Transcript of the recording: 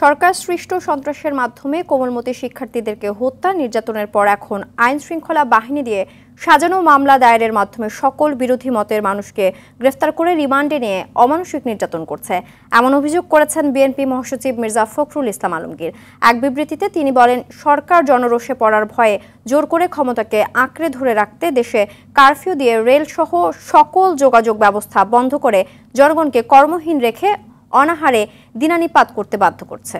সরকার সৃষ্ট সন্ত্রাসের মাধ্যমে কোমলমতি শিক্ষার্থীদেরকে হত্যা নির্যাতনের পর এখন আইন শৃঙ্খলা বাহিনী দিয়ে সাজানো মামলা দায়েরের মাধ্যমে সকল বিরোধী মতের মানুষকে গ্রেফতার করে রিমান্ডে নিয়ে অমানসিক নির্যাতন করছে এমন অভিযোগ করেছেন বিএনপি মহাসচিব মির্জা ফখরুল ইসলাম আলমগীর এক বিবৃতিতে তিনি বলেন সরকার জনরোষে পড়ার ভয়ে জোর করে ক্ষমতাকে আঁকড়ে ধরে রাখতে দেশে কারফিউ দিয়ে রেলসহ সকল যোগাযোগ ব্যবস্থা বন্ধ করে জনগণকে কর্মহীন রেখে অনাহারে দিনানিপাত করতে বাধ্য করছে